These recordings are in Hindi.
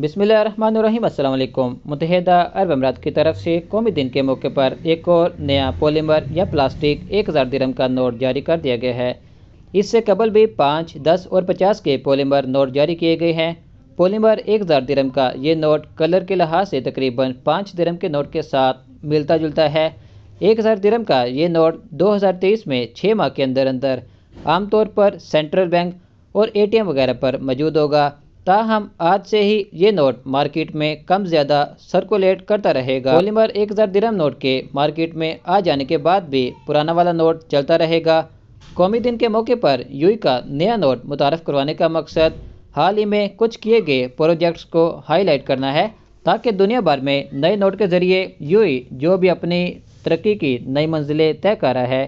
बिसमीम अल्लाम मुतहदा अरब अमरात की तरफ से कौमी दिन के मौके पर एक और नया पोलीमर या प्लास्टिक एक हज़ार दिरम का नोट जारी कर दिया गया है इससे कबल भी पाँच दस और पचास के पोलीमर नोट जारी किए गए हैं पोलीमर एक हज़ार दिरम का ये नोट कलर के लिहाज से तकरीबन पाँच दिरम के नोट के साथ मिलता जुलता है एक हज़ार दिरम का ये नोट दो हज़ार तेईस में छः माह के अंदर अंदर आमतौर पर सेंट्रल बैंक और ए टी एम वगैरह पर मौजूद होगा ताहम आज से ही ये नोट मार्केट में कम ज़्यादा सर्कुलेट करता रहेगा पॉलीमर एक हज़ार दिरम नोट के मार्केट में आ जाने के बाद भी पुराना वाला नोट चलता रहेगा कौमी दिन के मौके पर यूई का नया नोट मुतारफ़ करवाने का मकसद हाल ही में कुछ किए गए प्रोजेक्ट्स को हाईलाइट करना है ताकि दुनिया भर में नए नोट के ज़रिए यूई जो भी अपनी तरक्की की नई मंजिलें तय कर रहा है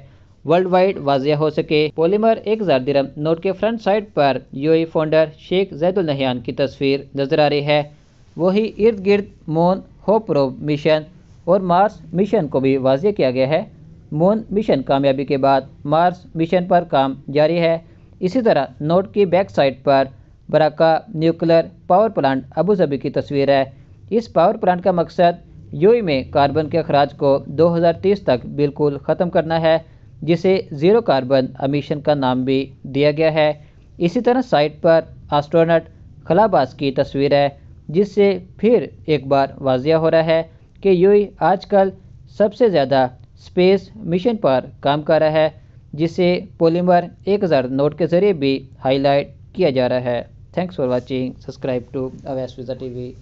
वर्ल्ड वाइड वाजिया हो सके पॉलीमर एक हजार दिरम नोट के फ्रंट साइड पर यूएई फाउंडर शेख जैदुल नहान की तस्वीर नजर आ रही है वही इर्द गिर्द मोन हो प्रो मिशन और मार्स मिशन को भी वाजिया किया गया है मून मिशन कामयाबी के बाद मार्स मिशन पर काम जारी है इसी तरह नोट की बैक साइड पर Barakah nuclear power plant Abu Dhabi की तस्वीर है इस पावर प्लांट का मकसद यूई e में कार्बन के अखराज को 2030 तक बिल्कुल ख़त्म करना है जिसे ज़ीरो कार्बन अमीशन का नाम भी दिया गया है इसी तरह साइट पर आस्ट्रोनट खलाबास की तस्वीर है जिससे फिर एक बार वाजिया हो रहा है कि यूई आजकल सबसे ज़्यादा स्पेस मिशन पर काम कर रहा है जिसे पोलीमर हज़ार नोट के ज़रिए भी हाईलाइट किया जा रहा है thanks for watching subscribe to Awais T V